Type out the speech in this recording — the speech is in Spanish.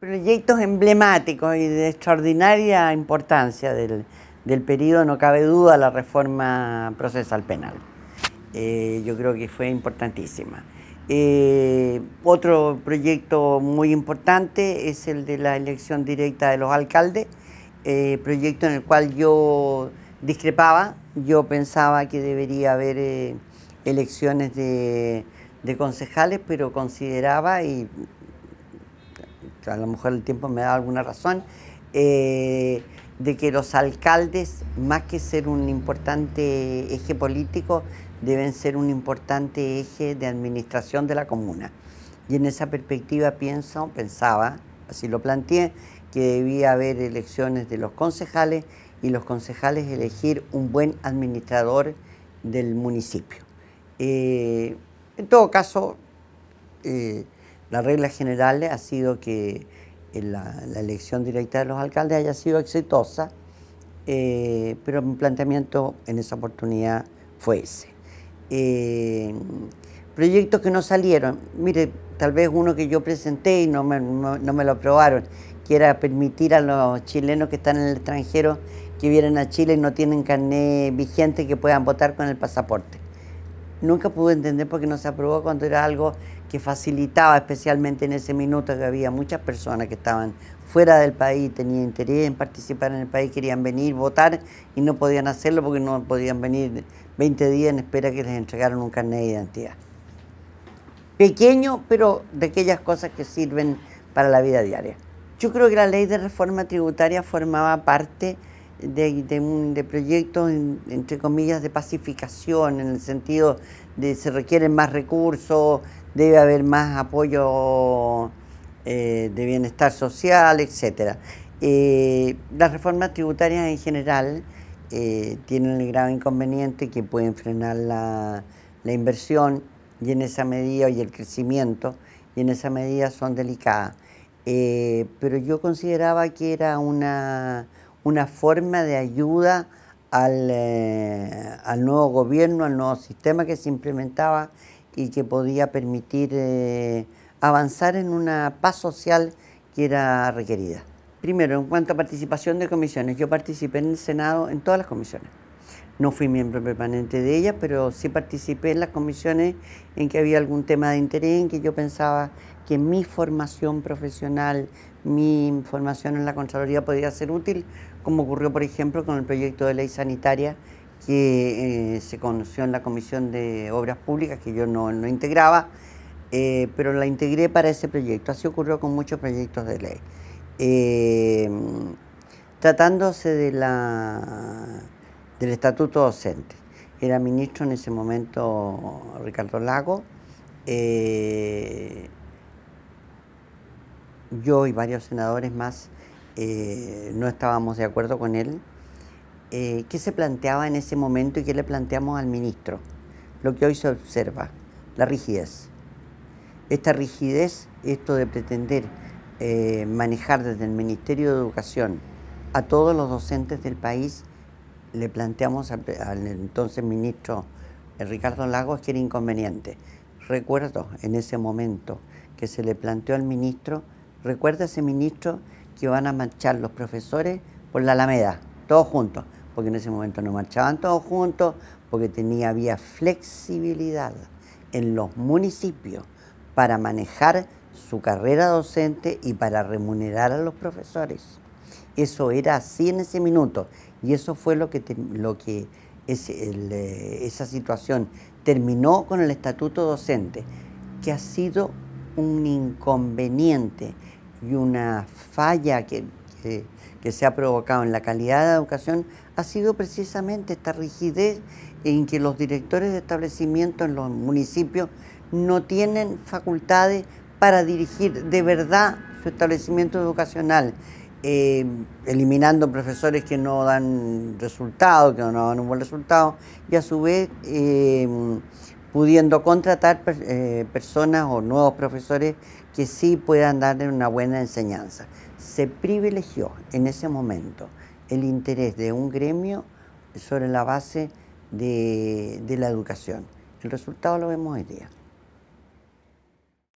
Proyectos emblemáticos y de extraordinaria importancia del, periodo, no cabe duda, la reforma procesal penal. Eh, yo creo que fue importantísima. Eh, otro proyecto muy importante es el de la elección directa de los alcaldes, eh, proyecto en el cual yo discrepaba, yo pensaba que debería haber elecciones de, concejales, pero consideraba y a lo mejor el tiempo me da alguna razón, eh, de que los alcaldes, más que ser un importante eje político, deben ser un importante eje de administración de la comuna. Y en esa perspectiva pienso, pensaba, así lo planteé, que debía haber elecciones de los concejales y los concejales elegir un buen administrador del municipio. Eh, en todo caso, eh, la regla general ha sido que eh, la, elección directa de los alcaldes haya sido exitosa, eh, pero mi planteamiento en esa oportunidad fue ese. Eh, proyectos que no salieron, mire, tal vez uno que yo presenté y no me, me lo aprobaron, que era permitir a los chilenos que están en el extranjero que vienen a Chile y no tienen carné vigente que puedan votar con el pasaporte nunca pude entender porque no se aprobó cuando era algo que facilitaba, especialmente en ese minuto que había muchas personas que estaban fuera del país, tenían interés en participar en el país, querían venir, votar y no podían hacerlo porque no podían venir 20 días en espera que les entregaran un carnet de identidad. Pequeño, pero de aquellas cosas que sirven para la vida diaria. Yo creo que la ley de reforma tributaria formaba parte de, de, de proyectos, entre comillas, de pacificación, en el sentido de se requieren más recursos, debe haber más apoyo eh, de bienestar social, etc. Eh, las reformas tributarias en general eh, tienen el grave inconveniente que pueden frenar la, la inversión y en esa medida y el crecimiento y en esa medida son delicadas. pero yo consideraba que era una una forma de ayuda eh, al, nuevo gobierno, al nuevo sistema que se implementaba y que podía permitir eh, avanzar en una paz social que era requerida. Primero, en cuanto a participación de comisiones, yo participé en el Senado en todas las comisiones. No fui miembro permanente de ellas, pero sí participé en las comisiones en que había algún tema de interés, en que yo pensaba que mi formación profesional, mi información en la Contraloría podría ser útil, como ocurrió, por ejemplo, con el proyecto de ley sanitaria que eh, se conoció en la Comisión de Obras Públicas, que yo no, integraba, eh, pero la integré para ese proyecto. Así ocurrió con muchos proyectos de ley. Eh, tratándose de del estatuto docente, era ministro en ese momento Ricardo Lago yo y varios senadores más eh, no estábamos de acuerdo con él. Eh, ¿Qué se planteaba en ese momento y qué le planteamos al ministro? Lo que hoy se observa, la rigidez. Esta rigidez, esto de pretender eh, manejar desde el Ministerio de Educación a todos los docentes del país, le planteamos al, al entonces ministro Ricardo Lagos que era inconveniente. Recuerdo en ese momento que se le planteó al ministro Recuerda ese ministro que van a marchar los profesores por la Alameda, todos juntos, porque en ese momento no marchaban todos juntos, porque tenía, había flexibilidad en los municipios para manejar su carrera docente y para remunerar a los profesores. Eso era así en ese minuto y eso fue lo que, lo que eh, esa situación terminó con el estatuto docente, que ha sido un inconveniente y una falla que, que, se ha provocado en la calidad de la educación ha sido precisamente esta rigidez en que los directores de establecimiento en los municipios no tienen facultades para dirigir de verdad su establecimiento educacional, eh, eliminando profesores que no dan resultados, que no dan un buen resultado, y a su vez eh, pudiendo contratar eh, personas o nuevos profesores que sí puedan darle una buena enseñanza. Se privilegió en ese momento el interés de un gremio sobre la base de, de la educación. El resultado lo vemos hoy día.